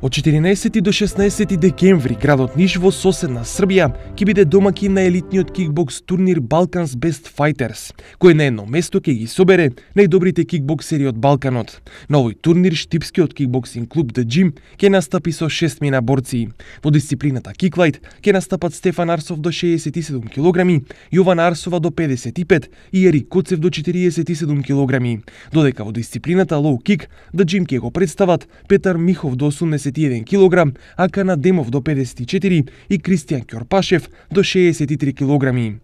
Од 14 до 16 декември градот Ниш во соседна Србија ќе биде домаќин на елитниот кикбокс турнир Balkans Best Fighters, кој на едно место ќе ги собере најдобрите кикбоксери од Балканот. На овој турнир штипскиот кикбоксинг клуб The Gym ќе настапи со 6 мина борци. Во дисциплината киклайт, ќе настапат Стефан Арсов до 67 кг, Јован Арсова до 55 и Ери Коцев до 47 кг. Додека во дисциплината лоу кик The Gym ќе го представат Петар Михов до 80 51 кг, а Канадемов до 54 и Кристијан Кјорпашев до 63 килограми.